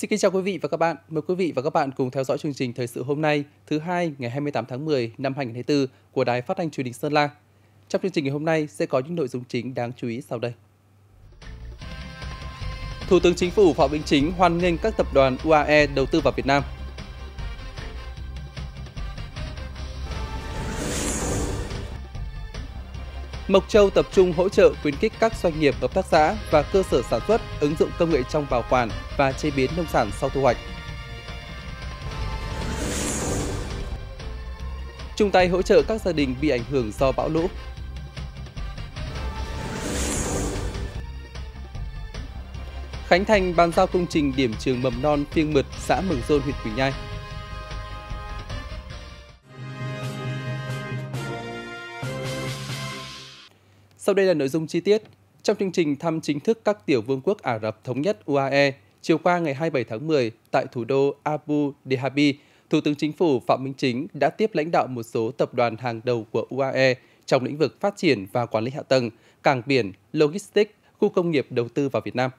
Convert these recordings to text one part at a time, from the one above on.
Xin kính chào quý vị và các bạn. Mời quý vị và các bạn cùng theo dõi chương trình Thời sự hôm nay, thứ hai ngày 28 tháng 10 năm 2024 của Đài Phát thanh Truyền hình Sơn La. Trong chương trình ngày hôm nay sẽ có những nội dung chính đáng chú ý sau đây. Thủ tướng Chính phủ Phạm Minh Chính hoan nghênh các tập đoàn UAE đầu tư vào Việt Nam – Mộc Châu tập trung hỗ trợ khuyến khích các doanh nghiệp, hợp tác xã và cơ sở sản xuất ứng dụng công nghệ trong bảo quản và chế biến nông sản sau thu hoạch. chung tay hỗ trợ các gia đình bị ảnh hưởng do bão lũ. Khánh Thành bàn giao công trình điểm trường mầm non Phiêng Mượt, xã Mường Dôn, huyện Quỳnh Nhai Sau đây là nội dung chi tiết. Trong chương trình thăm chính thức các tiểu vương quốc Ả Rập Thống nhất UAE, chiều qua ngày 27 tháng 10 tại thủ đô Abu Dhabi, Thủ tướng Chính phủ Phạm Minh Chính đã tiếp lãnh đạo một số tập đoàn hàng đầu của UAE trong lĩnh vực phát triển và quản lý hạ tầng, cảng biển, logistics, khu công nghiệp đầu tư vào Việt Nam.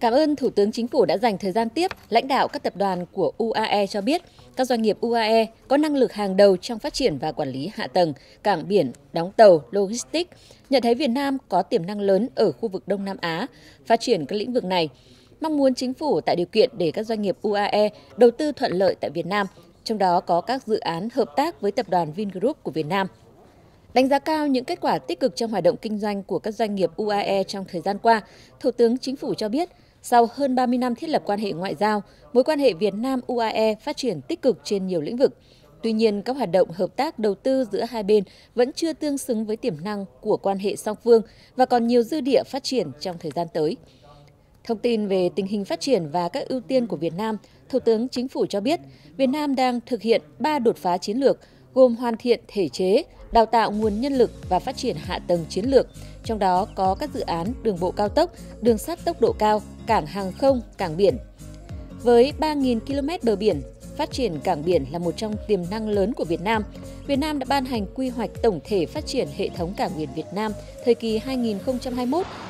Cảm ơn Thủ tướng Chính phủ đã dành thời gian tiếp. Lãnh đạo các tập đoàn của UAE cho biết, các doanh nghiệp UAE có năng lực hàng đầu trong phát triển và quản lý hạ tầng, cảng biển, đóng tàu, logistics, nhận thấy Việt Nam có tiềm năng lớn ở khu vực Đông Nam Á, phát triển các lĩnh vực này. Mong muốn chính phủ tạo điều kiện để các doanh nghiệp UAE đầu tư thuận lợi tại Việt Nam, trong đó có các dự án hợp tác với tập đoàn Vingroup của Việt Nam. Đánh giá cao những kết quả tích cực trong hoạt động kinh doanh của các doanh nghiệp UAE trong thời gian qua, Thủ tướng Chính phủ cho biết – sau hơn 30 năm thiết lập quan hệ ngoại giao, mối quan hệ Việt Nam-UAE phát triển tích cực trên nhiều lĩnh vực. Tuy nhiên, các hoạt động hợp tác đầu tư giữa hai bên vẫn chưa tương xứng với tiềm năng của quan hệ song phương và còn nhiều dư địa phát triển trong thời gian tới. Thông tin về tình hình phát triển và các ưu tiên của Việt Nam, Thủ tướng Chính phủ cho biết, Việt Nam đang thực hiện 3 đột phá chiến lược gồm hoàn thiện thể chế, đào tạo nguồn nhân lực và phát triển hạ tầng chiến lược, trong đó có các dự án đường bộ cao tốc, đường sắt tốc độ cao, cảng hàng không, cảng biển. Với 3.000 km bờ biển, phát triển cảng biển là một trong tiềm năng lớn của Việt Nam. Việt Nam đã ban hành quy hoạch tổng thể phát triển hệ thống cảng biển Việt Nam thời kỳ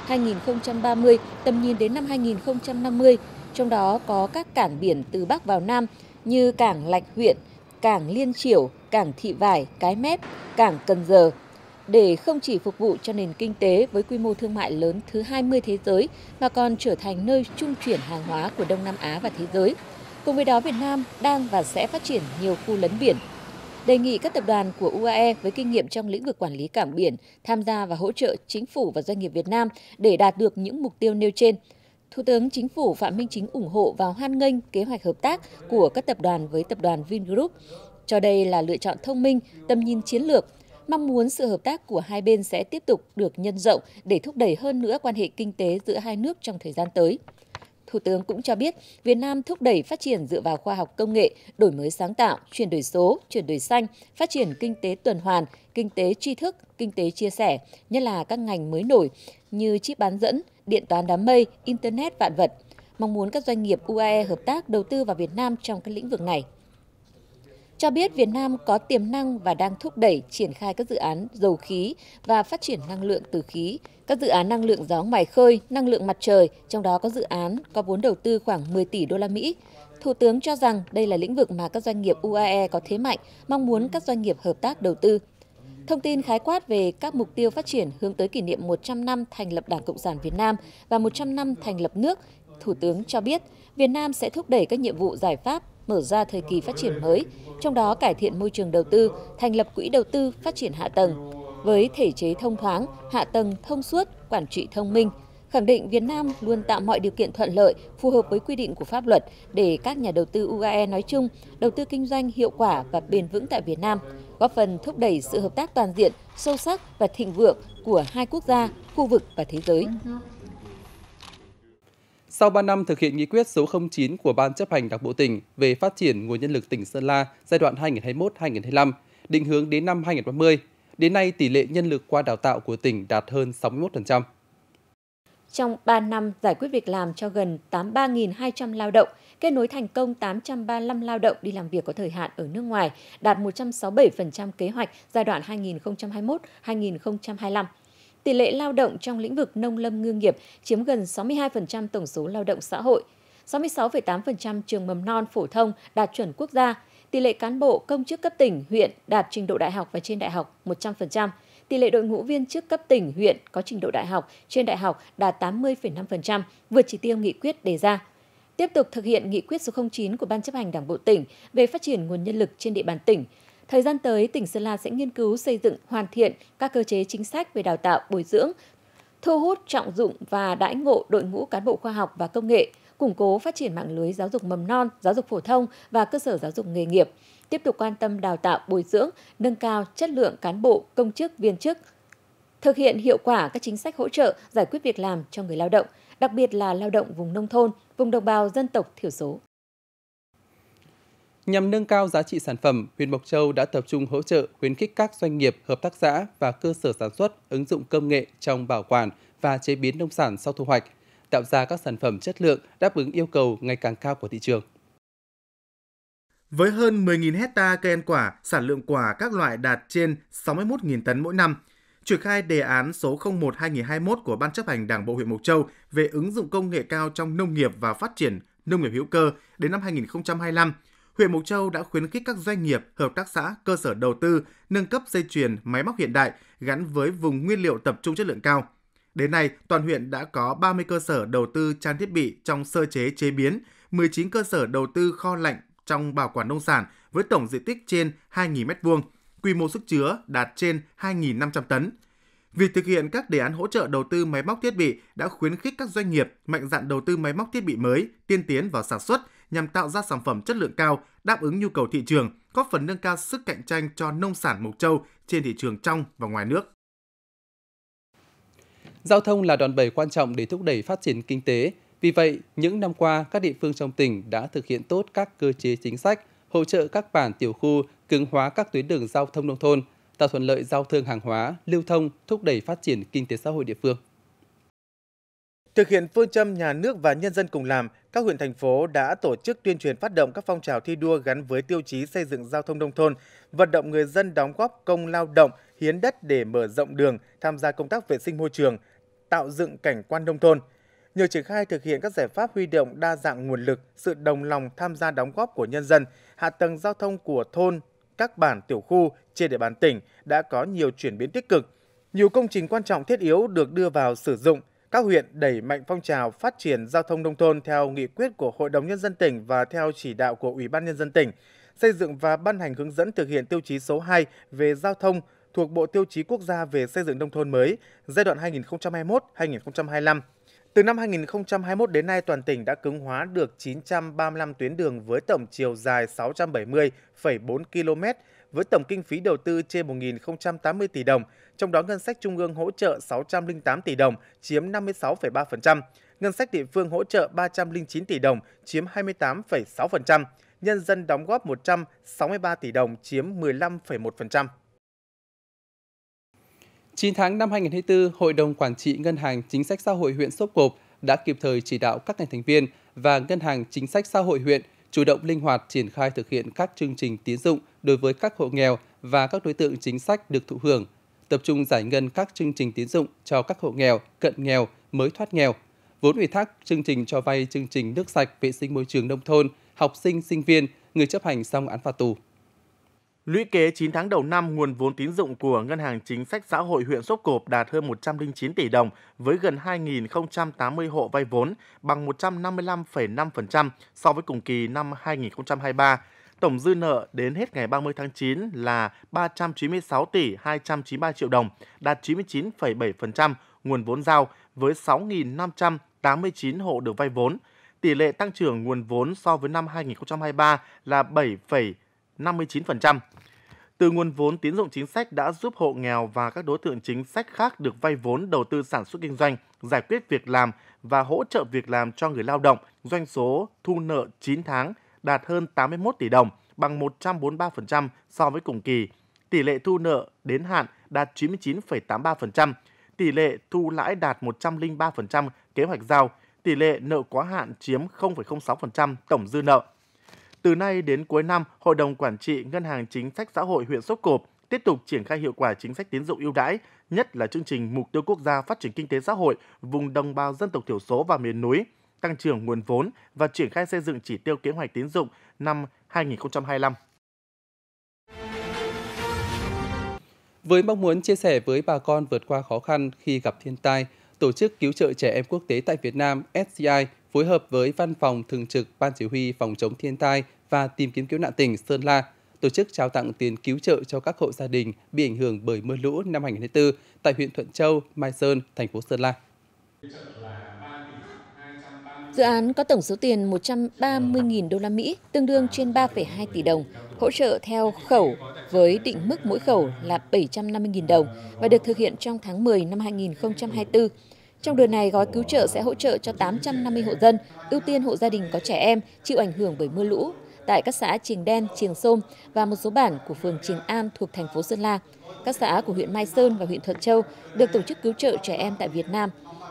2021-2030, tầm nhìn đến năm 2050, trong đó có các cảng biển từ Bắc vào Nam như cảng Lạch huyện, cảng Liên Triểu, cảng Thị Vải, Cái Mép, cảng Cần Giờ, để không chỉ phục vụ cho nền kinh tế với quy mô thương mại lớn thứ 20 thế giới mà còn trở thành nơi trung chuyển hàng hóa của Đông Nam Á và thế giới. Cùng với đó, Việt Nam đang và sẽ phát triển nhiều khu lấn biển. Đề nghị các tập đoàn của UAE với kinh nghiệm trong lĩnh vực quản lý cảng biển tham gia và hỗ trợ chính phủ và doanh nghiệp Việt Nam để đạt được những mục tiêu nêu trên. Thủ tướng Chính phủ Phạm Minh Chính ủng hộ và hoan nghênh kế hoạch hợp tác của các tập đoàn với tập đoàn Vingroup, cho đây là lựa chọn thông minh, tầm nhìn chiến lược, mong muốn sự hợp tác của hai bên sẽ tiếp tục được nhân rộng để thúc đẩy hơn nữa quan hệ kinh tế giữa hai nước trong thời gian tới. Thủ tướng cũng cho biết, Việt Nam thúc đẩy phát triển dựa vào khoa học công nghệ, đổi mới sáng tạo, chuyển đổi số, chuyển đổi xanh, phát triển kinh tế tuần hoàn, kinh tế tri thức, kinh tế chia sẻ, nhất là các ngành mới nổi như chip bán dẫn, điện toán đám mây, internet vạn vật. Mong muốn các doanh nghiệp UAE hợp tác đầu tư vào Việt Nam trong các lĩnh vực này cho biết Việt Nam có tiềm năng và đang thúc đẩy triển khai các dự án dầu khí và phát triển năng lượng từ khí, các dự án năng lượng gió ngoài khơi, năng lượng mặt trời, trong đó có dự án có vốn đầu tư khoảng 10 tỷ đô la Mỹ. Thủ tướng cho rằng đây là lĩnh vực mà các doanh nghiệp UAE có thế mạnh, mong muốn các doanh nghiệp hợp tác đầu tư. Thông tin khái quát về các mục tiêu phát triển hướng tới kỷ niệm 100 năm thành lập Đảng Cộng sản Việt Nam và 100 năm thành lập nước, Thủ tướng cho biết Việt Nam sẽ thúc đẩy các nhiệm vụ giải pháp mở ra thời kỳ phát triển mới, trong đó cải thiện môi trường đầu tư, thành lập quỹ đầu tư phát triển hạ tầng. Với thể chế thông thoáng, hạ tầng thông suốt, quản trị thông minh, khẳng định Việt Nam luôn tạo mọi điều kiện thuận lợi, phù hợp với quy định của pháp luật để các nhà đầu tư UAE nói chung đầu tư kinh doanh hiệu quả và bền vững tại Việt Nam, góp phần thúc đẩy sự hợp tác toàn diện, sâu sắc và thịnh vượng của hai quốc gia, khu vực và thế giới. Sau 3 năm thực hiện nghị quyết số 09 của Ban chấp hành Đảng Bộ tỉnh về phát triển nguồn nhân lực tỉnh Sơn La giai đoạn 2021-2025, định hướng đến năm 2030, đến nay tỷ lệ nhân lực qua đào tạo của tỉnh đạt hơn 61%. Trong 3 năm giải quyết việc làm cho gần 83.200 lao động, kết nối thành công 835 lao động đi làm việc có thời hạn ở nước ngoài, đạt 167% kế hoạch giai đoạn 2021-2025 tỷ lệ lao động trong lĩnh vực nông lâm ngư nghiệp chiếm gần 62% tổng số lao động xã hội, 66,8% trường mầm non phổ thông đạt chuẩn quốc gia, tỷ lệ cán bộ công chức cấp tỉnh, huyện đạt trình độ đại học và trên đại học 100%, tỷ lệ đội ngũ viên chức cấp tỉnh, huyện có trình độ đại học, trên đại học đạt 80,5%, vượt chỉ tiêu nghị quyết đề ra. Tiếp tục thực hiện nghị quyết số 09 của Ban chấp hành Đảng bộ tỉnh về phát triển nguồn nhân lực trên địa bàn tỉnh, Thời gian tới, tỉnh Sơn La sẽ nghiên cứu xây dựng hoàn thiện các cơ chế chính sách về đào tạo, bồi dưỡng, thu hút trọng dụng và đãi ngộ đội ngũ cán bộ khoa học và công nghệ, củng cố phát triển mạng lưới giáo dục mầm non, giáo dục phổ thông và cơ sở giáo dục nghề nghiệp, tiếp tục quan tâm đào tạo bồi dưỡng, nâng cao chất lượng cán bộ, công chức, viên chức, thực hiện hiệu quả các chính sách hỗ trợ giải quyết việc làm cho người lao động, đặc biệt là lao động vùng nông thôn, vùng đồng bào dân tộc thiểu số. Nhằm nâng cao giá trị sản phẩm, huyện Mộc Châu đã tập trung hỗ trợ khuyến khích các doanh nghiệp, hợp tác xã và cơ sở sản xuất ứng dụng công nghệ trong bảo quản và chế biến nông sản sau thu hoạch, tạo ra các sản phẩm chất lượng đáp ứng yêu cầu ngày càng cao của thị trường. Với hơn 10.000 hecta cây ăn quả, sản lượng quả các loại đạt trên 61.000 tấn mỗi năm. Triển khai đề án số 01-2021 của Ban chấp hành Đảng bộ huyện Mộc Châu về ứng dụng công nghệ cao trong nông nghiệp và phát triển nông nghiệp hữu cơ đến năm 2025, huyện Mộc Châu đã khuyến khích các doanh nghiệp, hợp tác xã, cơ sở đầu tư nâng cấp dây chuyền, máy móc hiện đại gắn với vùng nguyên liệu tập trung chất lượng cao. Đến nay, toàn huyện đã có 30 cơ sở đầu tư trang thiết bị trong sơ chế chế biến, 19 cơ sở đầu tư kho lạnh trong bảo quản nông sản với tổng diện tích trên 2.000 m2, quy mô sức chứa đạt trên 2.500 tấn. Việc thực hiện các đề án hỗ trợ đầu tư máy móc thiết bị đã khuyến khích các doanh nghiệp mạnh dạn đầu tư máy móc thiết bị mới, tiên tiến vào sản xuất, nhằm tạo ra sản phẩm chất lượng cao, đáp ứng nhu cầu thị trường, góp phần nâng cao sức cạnh tranh cho nông sản Mộc Châu trên thị trường trong và ngoài nước. Giao thông là đòn bẩy quan trọng để thúc đẩy phát triển kinh tế. Vì vậy, những năm qua, các địa phương trong tỉnh đã thực hiện tốt các cơ chế chính sách, hỗ trợ các bản tiểu khu cứng hóa các tuyến đường giao thông nông thôn, tạo thuận lợi giao thương hàng hóa, lưu thông, thúc đẩy phát triển kinh tế xã hội địa phương. Thực hiện phương châm nhà nước và nhân dân cùng làm, các huyện thành phố đã tổ chức tuyên truyền phát động các phong trào thi đua gắn với tiêu chí xây dựng giao thông nông thôn, vận động người dân đóng góp công lao động, hiến đất để mở rộng đường, tham gia công tác vệ sinh môi trường, tạo dựng cảnh quan nông thôn. Nhờ triển khai thực hiện các giải pháp huy động đa dạng nguồn lực, sự đồng lòng tham gia đóng góp của nhân dân, hạ tầng giao thông của thôn, các bản tiểu khu trên địa bàn tỉnh đã có nhiều chuyển biến tích cực. Nhiều công trình quan trọng thiết yếu được đưa vào sử dụng, các huyện đẩy mạnh phong trào phát triển giao thông nông thôn theo nghị quyết của Hội đồng Nhân dân tỉnh và theo chỉ đạo của Ủy ban Nhân dân tỉnh, xây dựng và ban hành hướng dẫn thực hiện tiêu chí số 2 về giao thông thuộc Bộ Tiêu chí Quốc gia về xây dựng nông thôn mới giai đoạn 2021-2025. Từ năm 2021 đến nay, toàn tỉnh đã cứng hóa được 935 tuyến đường với tổng chiều dài 670,4 km, với tổng kinh phí đầu tư trên 1.080 tỷ đồng, trong đó ngân sách trung ương hỗ trợ 608 tỷ đồng, chiếm 56,3%, ngân sách địa phương hỗ trợ 309 tỷ đồng, chiếm 28,6%, nhân dân đóng góp 163 tỷ đồng, chiếm 15,1%. 9 tháng năm 2024, Hội đồng Quản trị Ngân hàng Chính sách Xã hội huyện Sốp Cộp đã kịp thời chỉ đạo các ngành thành viên và Ngân hàng Chính sách Xã hội huyện chủ động linh hoạt triển khai thực hiện các chương trình tín dụng đối với các hộ nghèo và các đối tượng chính sách được thụ hưởng, tập trung giải ngân các chương trình tín dụng cho các hộ nghèo, cận nghèo, mới thoát nghèo, vốn ủy thác chương trình cho vay chương trình nước sạch vệ sinh môi trường nông thôn, học sinh sinh viên, người chấp hành xong án phạt tù. Lũy kế 9 tháng đầu năm, nguồn vốn tín dụng của Ngân hàng Chính sách Xã hội huyện Sốp Cộp đạt hơn 109 tỷ đồng với gần 2.080 hộ vay vốn, bằng 155,5% so với cùng kỳ năm 2023. Tổng dư nợ đến hết ngày 30 tháng 9 là 396 tỷ 293 triệu đồng, đạt 99,7% nguồn vốn giao với 6.589 hộ được vay vốn. Tỷ lệ tăng trưởng nguồn vốn so với năm 2023 là 7,5%. 59%. Từ nguồn vốn tín dụng chính sách đã giúp hộ nghèo và các đối tượng chính sách khác được vay vốn đầu tư sản xuất kinh doanh, giải quyết việc làm và hỗ trợ việc làm cho người lao động, doanh số thu nợ 9 tháng đạt hơn 81 tỷ đồng, bằng 143% so với cùng kỳ. Tỷ lệ thu nợ đến hạn đạt 99,83%, tỷ lệ thu lãi đạt 103% kế hoạch giao, tỷ lệ nợ quá hạn chiếm 0,06% tổng dư nợ. Từ nay đến cuối năm, Hội đồng Quản trị Ngân hàng Chính sách Xã hội huyện Sóc Cộp tiếp tục triển khai hiệu quả chính sách tín dụng ưu đãi, nhất là chương trình Mục tiêu Quốc gia Phát triển Kinh tế Xã hội vùng đồng bào dân tộc thiểu số và miền núi, tăng trưởng nguồn vốn và triển khai xây dựng chỉ tiêu kế hoạch tín dụng năm 2025. Với mong muốn chia sẻ với bà con vượt qua khó khăn khi gặp thiên tai, Tổ chức Cứu trợ Trẻ Em Quốc tế tại Việt Nam SCI phối hợp với Văn phòng Thường trực Ban Chỉ huy Phòng chống thiên tai và tìm kiếm cứu nạn tỉnh Sơn La tổ chức trao tặng tiền cứu trợ cho các hộ gia đình bị ảnh hưởng bởi mưa lũ năm 2024 tại huyện Thuận Châu, Mai Sơn, thành phố Sơn La. Dự án có tổng số tiền 130.000 đô la Mỹ, tương đương trên 3,2 tỷ đồng, hỗ trợ theo khẩu với định mức mỗi khẩu là 750.000 đồng và được thực hiện trong tháng 10 năm 2024. Trong đợt này, gói cứu trợ sẽ hỗ trợ cho 850 hộ dân, ưu tiên hộ gia đình có trẻ em chịu ảnh hưởng bởi mưa lũ tại các xã Triềng Đen, Triềng Sôm và một số bản của phường Triềng An thuộc thành phố Sơn La. Các xã của huyện Mai Sơn và huyện Thuận Châu được tổ chức cứu trợ trẻ em tại Việt Nam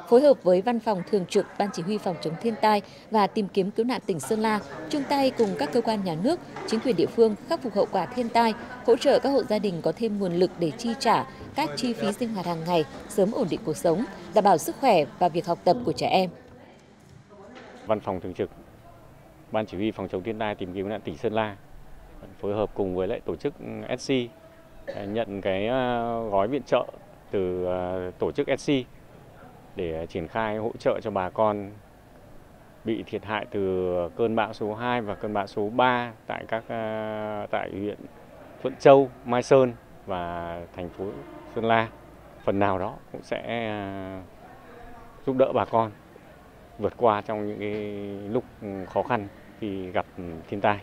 phối hợp với Văn phòng Thường trực Ban Chỉ huy Phòng chống thiên tai và tìm kiếm cứu nạn tỉnh Sơn La, chung tay cùng các cơ quan nhà nước, chính quyền địa phương khắc phục hậu quả thiên tai, hỗ trợ các hộ gia đình có thêm nguồn lực để chi trả các chi phí sinh hoạt hàng ngày, sớm ổn định cuộc sống, đảm bảo sức khỏe và việc học tập của trẻ em. Văn phòng Thường trực Ban Chỉ huy Phòng chống thiên tai tìm kiếm cứu nạn tỉnh Sơn La phối hợp cùng với lại tổ chức SC nhận cái à, gói viện trợ từ à, tổ chức SC để triển khai hỗ trợ cho bà con bị thiệt hại từ cơn bão số 2 và cơn bão số 3 tại các à, tại huyện Thuận Châu, Mai Sơn và thành phố Sơn La. Phần nào đó cũng sẽ à, giúp đỡ bà con vượt qua trong những cái lúc khó khăn khi gặp thiên tai.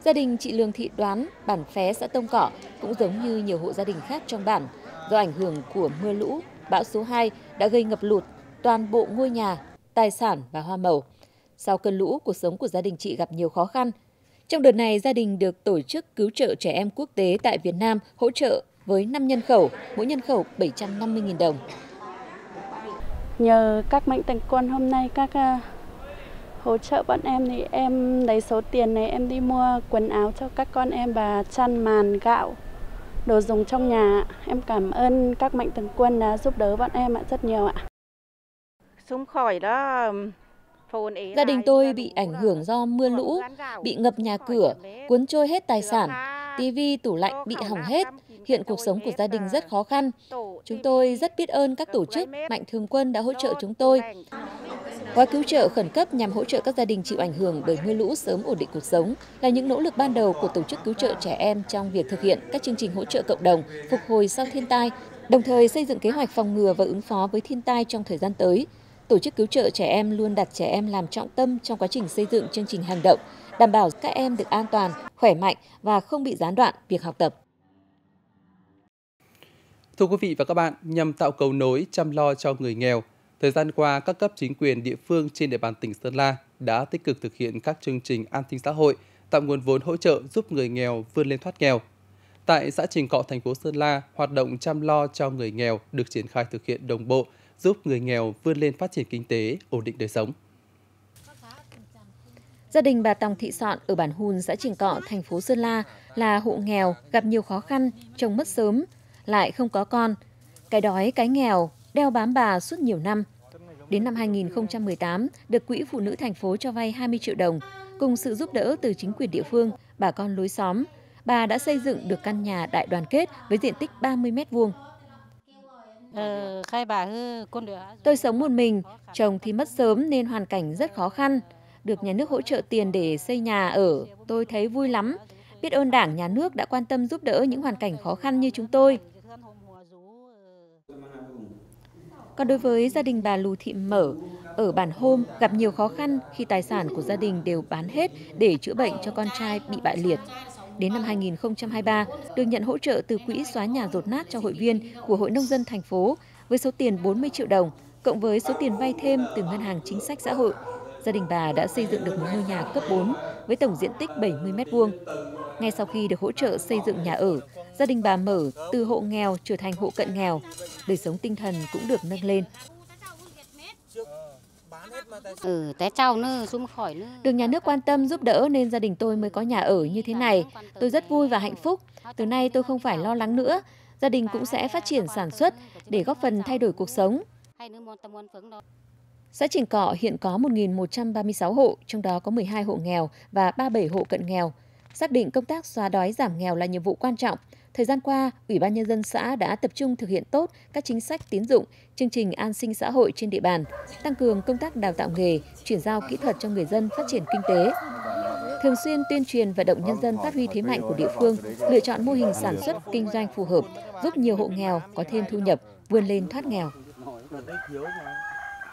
Gia đình chị Lương Thị Đoán, bản phé xã Tông Cỏ cũng giống như nhiều hộ gia đình khác trong bản, do ảnh hưởng của mưa lũ bão số 2 đã gây ngập lụt toàn bộ ngôi nhà, tài sản và hoa màu. Sau cơn lũ, cuộc sống của gia đình chị gặp nhiều khó khăn. Trong đợt này, gia đình được tổ chức cứu trợ trẻ em quốc tế tại Việt Nam hỗ trợ với 5 nhân khẩu, mỗi nhân khẩu 750.000 đồng. Nhờ các mạnh thường quân hôm nay các uh, hỗ trợ bọn em thì em lấy số tiền này em đi mua quần áo cho các con em và chăn màn gạo đồ dùng trong nhà. Em cảm ơn các mạnh thường quân đã giúp đỡ bọn em rất nhiều ạ. Xuống khỏi đó Gia đình tôi bị ảnh hưởng do mưa lũ, bị ngập nhà cửa, cuốn trôi hết tài sản, tivi, tủ lạnh bị hỏng hết, Hiện cuộc sống của gia đình rất khó khăn. Chúng tôi rất biết ơn các tổ chức, mạnh thường quân đã hỗ trợ chúng tôi. Gói cứu trợ khẩn cấp nhằm hỗ trợ các gia đình chịu ảnh hưởng bởi mưa lũ sớm ổn định cuộc sống là những nỗ lực ban đầu của tổ chức cứu trợ trẻ em trong việc thực hiện các chương trình hỗ trợ cộng đồng, phục hồi sau thiên tai, đồng thời xây dựng kế hoạch phòng ngừa và ứng phó với thiên tai trong thời gian tới. Tổ chức cứu trợ trẻ em luôn đặt trẻ em làm trọng tâm trong quá trình xây dựng chương trình hành động, đảm bảo các em được an toàn, khỏe mạnh và không bị gián đoạn việc học tập. Thưa quý vị và các bạn, nhằm tạo cầu nối chăm lo cho người nghèo, thời gian qua các cấp chính quyền địa phương trên địa bàn tỉnh Sơn La đã tích cực thực hiện các chương trình an sinh xã hội, tạo nguồn vốn hỗ trợ giúp người nghèo vươn lên thoát nghèo. Tại xã Trình Cọ, thành phố Sơn La, hoạt động chăm lo cho người nghèo được triển khai thực hiện đồng bộ, giúp người nghèo vươn lên phát triển kinh tế, ổn định đời sống. Gia đình bà Tòng Thị Sọn ở bản Hùn xã Trình Cọ, thành phố Sơn La là hộ nghèo, gặp nhiều khó khăn, chồng mất sớm, lại không có con. Cái đói, cái nghèo, đeo bám bà suốt nhiều năm. Đến năm 2018, được Quỹ Phụ nữ thành phố cho vay 20 triệu đồng. Cùng sự giúp đỡ từ chính quyền địa phương, bà con lối xóm, bà đã xây dựng được căn nhà đại đoàn kết với diện tích 30 mét vuông. Ờ, tôi sống một mình, chồng thì mất sớm nên hoàn cảnh rất khó khăn. Được nhà nước hỗ trợ tiền để xây nhà ở, tôi thấy vui lắm. Biết ơn Đảng, Nhà nước đã quan tâm giúp đỡ những hoàn cảnh khó khăn như chúng tôi. Còn đối với gia đình bà Lù Thị Mở, ở bản Hôm gặp nhiều khó khăn khi tài sản của gia đình đều bán hết để chữa bệnh cho con trai bị bại liệt. Đến năm 2023, được nhận hỗ trợ từ quỹ xóa nhà rột nát cho hội viên của Hội Nông dân thành phố với số tiền 40 triệu đồng, cộng với số tiền vay thêm từ Ngân hàng Chính sách Xã hội. Gia đình bà đã xây dựng được một ngôi nhà cấp 4 với tổng diện tích 70 m2. Ngay sau khi được hỗ trợ xây dựng nhà ở, Gia đình bà Mở từ hộ nghèo trở thành hộ cận nghèo, đời sống tinh thần cũng được nâng lên. Ừ, trao nữa, xuống khỏi nữa. Được nhà nước quan tâm giúp đỡ nên gia đình tôi mới có nhà ở như thế này. Tôi rất vui và hạnh phúc. Từ nay tôi không phải lo lắng nữa. Gia đình cũng sẽ phát triển sản xuất để góp phần thay đổi cuộc sống. Xã Trình Cọ hiện có 1.136 hộ, trong đó có 12 hộ nghèo và 37 hộ cận nghèo. Xác định công tác xóa đói giảm nghèo là nhiệm vụ quan trọng, Thời gian qua, Ủy ban Nhân dân xã đã tập trung thực hiện tốt các chính sách tín dụng, chương trình an sinh xã hội trên địa bàn, tăng cường công tác đào tạo nghề, chuyển giao kỹ thuật cho người dân phát triển kinh tế. Thường xuyên tuyên truyền vận động nhân dân phát huy thế mạnh của địa phương, lựa chọn mô hình sản xuất kinh doanh phù hợp, giúp nhiều hộ nghèo có thêm thu nhập, vươn lên thoát nghèo.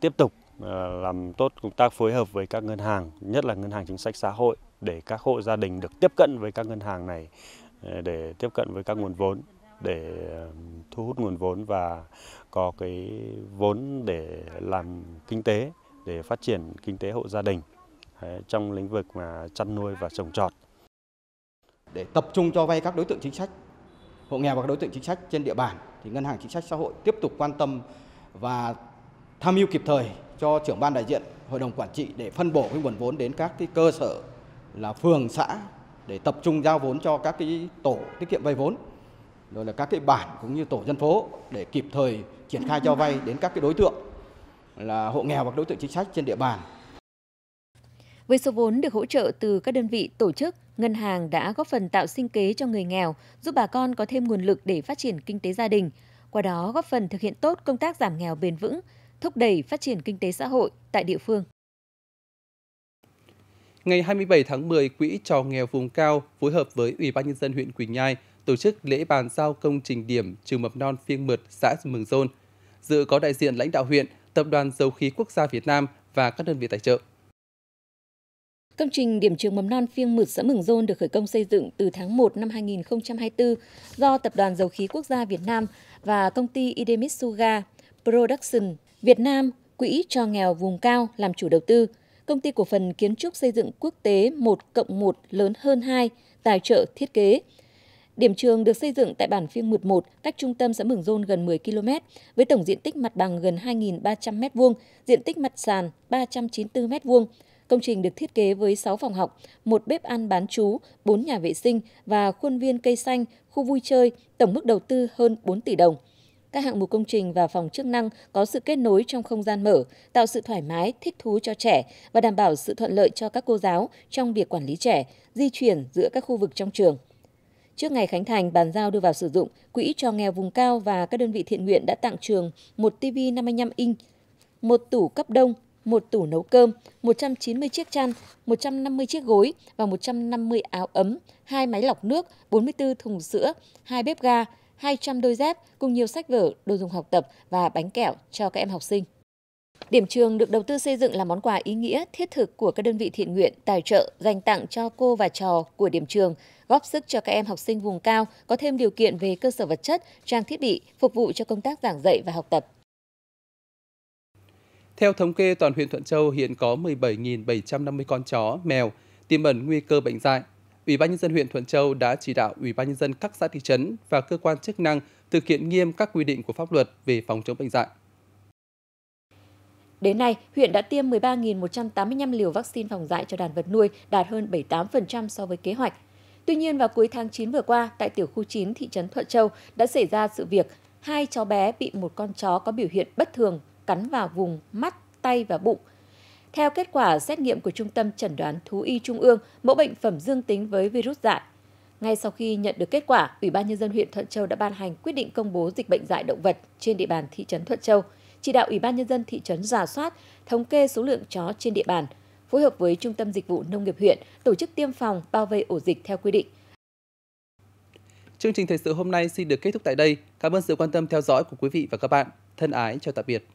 Tiếp tục ờ, làm tốt công tác phối hợp với các ngân hàng, nhất là ngân hàng chính sách xã hội để các hộ gia đình được tiếp cận với các ngân hàng này Ờ, để tiếp cận với các nguồn vốn để ờ, thu hút nguồn vốn và có cái vốn để làm kinh tế để phát triển kinh tế hộ gia đình trong lĩnh vực mà chăn nuôi và trồng trọt để tập trung cho vay các đối tượng chính sách hộ nghèo và các đối tượng chính sách trên địa bàn thì ngân hàng chính sách xã hội tiếp tục quan tâm và tham mưu kịp thời cho trưởng ban đại diện hội đồng quản trị để phân bổ cái nguồn vốn đến các cái cơ sở là phường xã để tập trung giao vốn cho các cái tổ tiết kiệm vay vốn rồi là các cái bản cũng như tổ dân phố để kịp thời triển khai cho vay đến các cái đối tượng là hộ nghèo hoặc đối tượng chính sách trên địa bàn. Với số vốn được hỗ trợ từ các đơn vị tổ chức, ngân hàng đã góp phần tạo sinh kế cho người nghèo, giúp bà con có thêm nguồn lực để phát triển kinh tế gia đình, qua đó góp phần thực hiện tốt công tác giảm nghèo bền vững, thúc đẩy phát triển kinh tế xã hội tại địa phương. Ngày 27 tháng 10, Quỹ trò nghèo vùng cao phối hợp với Ủy ban nhân dân huyện Quỳnh Nhai tổ chức lễ bàn giao công trình điểm trường mầm non phiên mượt xã Mường Dôn. Dự có đại diện lãnh đạo huyện, Tập đoàn Dầu khí Quốc gia Việt Nam và các đơn vị tài trợ. Công trình điểm trường mầm non phiêng mượt xã Mường Dôn được khởi công xây dựng từ tháng 1 năm 2024 do Tập đoàn Dầu khí Quốc gia Việt Nam và công ty Idemitsuga Production Việt Nam, Quỹ cho nghèo vùng cao làm chủ đầu tư – Công ty cổ phần Kiến trúc Xây dựng Quốc tế 1 cộng 1 lớn hơn 2, tài trợ thiết kế. Điểm trường được xây dựng tại bản phiêng mượt 1, cách trung tâm xã Mường Rôn gần 10 km, với tổng diện tích mặt bằng gần 2.300 m2, diện tích mặt sàn 394 m2. Công trình được thiết kế với 6 phòng học, một bếp ăn bán chú, 4 nhà vệ sinh và khuôn viên cây xanh, khu vui chơi, tổng mức đầu tư hơn 4 tỷ đồng các hạng mục công trình và phòng chức năng có sự kết nối trong không gian mở, tạo sự thoải mái, thích thú cho trẻ và đảm bảo sự thuận lợi cho các cô giáo trong việc quản lý trẻ, di chuyển giữa các khu vực trong trường. Trước ngày khánh thành bàn giao đưa vào sử dụng, quỹ cho nghèo vùng cao và các đơn vị thiện nguyện đã tặng trường một TV 55 inch, một tủ cấp đông, một tủ nấu cơm, 190 chiếc chăn, 150 chiếc gối và 150 áo ấm, hai máy lọc nước, 44 thùng sữa, hai bếp ga, 200 đôi dép cùng nhiều sách vở, đồ dùng học tập và bánh kẹo cho các em học sinh. Điểm trường được đầu tư xây dựng là món quà ý nghĩa, thiết thực của các đơn vị thiện nguyện, tài trợ dành tặng cho cô và trò của điểm trường, góp sức cho các em học sinh vùng cao có thêm điều kiện về cơ sở vật chất, trang thiết bị, phục vụ cho công tác giảng dạy và học tập. Theo thống kê, toàn huyện Thuận Châu hiện có 17.750 con chó, mèo, tiềm ẩn nguy cơ bệnh dạy. Ủy ban nhân dân huyện Thuận Châu đã chỉ đạo Ủy ban nhân dân các xã thị trấn và cơ quan chức năng thực hiện nghiêm các quy định của pháp luật về phòng chống bệnh dạy. Đến nay, huyện đã tiêm 13.185 liều vaccine phòng dạy cho đàn vật nuôi, đạt hơn 78% so với kế hoạch. Tuy nhiên, vào cuối tháng 9 vừa qua, tại tiểu khu 9 thị trấn Thuận Châu đã xảy ra sự việc hai cháu bé bị một con chó có biểu hiện bất thường cắn vào vùng mắt, tay và bụng – theo kết quả xét nghiệm của Trung tâm Chẩn đoán Thú y Trung ương, mẫu bệnh phẩm dương tính với virus dại. Ngay sau khi nhận được kết quả, Ủy ban Nhân dân huyện Thuận Châu đã ban hành quyết định công bố dịch bệnh dại động vật trên địa bàn thị trấn Thuận Châu, chỉ đạo Ủy ban Nhân dân thị trấn giả soát, thống kê số lượng chó trên địa bàn, phối hợp với Trung tâm Dịch vụ Nông nghiệp huyện tổ chức tiêm phòng bao vây ổ dịch theo quy định. Chương trình thời sự hôm nay xin được kết thúc tại đây. Cảm ơn sự quan tâm theo dõi của quý vị và các bạn. Thân ái, chào tạm biệt.